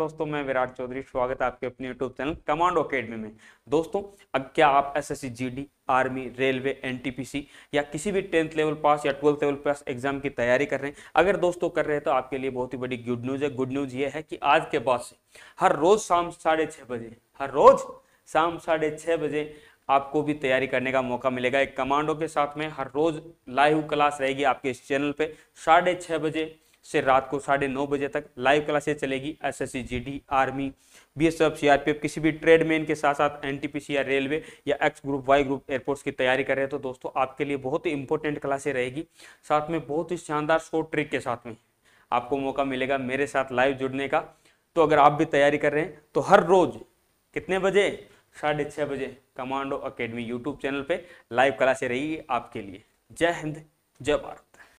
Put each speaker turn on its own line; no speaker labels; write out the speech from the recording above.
दोस्तों मैं विराट चौधरी स्वागत है आपके अपने यूट्यूब चैनल कमांडो अकेडमी में दोस्तों अब क्या आप SSC GD army railway NTPC या किसी भी टेंथ लेवल पास या ट्वेल्थ लेवल पास एग्जाम की तैयारी कर रहे हैं अगर दोस्तों कर रहे हैं तो आपके लिए बहुत ही बड़ी गुड न्यूज़ है गुड न्यूज़ ये है कि आज के बाद से हर रोज़ शाम साढ़े बजे हर रोज़ शाम साढ़े बजे आपको भी तैयारी करने का मौका मिलेगा एक कमांडो के साथ में हर रोज़ लाइव क्लास रहेगी आपके इस चैनल पर साढ़े बजे से रात को साढ़े नौ बजे तक लाइव क्लासेस चलेगी S S army B S F CRPF किसी भी ट्रेडमैन के साथ साथ एनटीपीसी या रेलवे या X group Y group airports की तैयारी कर रहे हैं तो दोस्तों आपके लिए बहुत ही इंपॉर्टेंट क्लासे रहेगी साथ में बहुत ही शानदार शॉर्ट ट्रिक के साथ में आपको मौका मिलेगा मेरे साथ लाइव जुड़ने का तो अगर आप भी तैयारी कर रहे हैं तो हर रोज कितने बजे साढ़े छः बजे कमांडो अकेडमी यूट्यूब चैनल पर लाइव क्लासे रहेगी आपके लिए जय हिंद जय भारत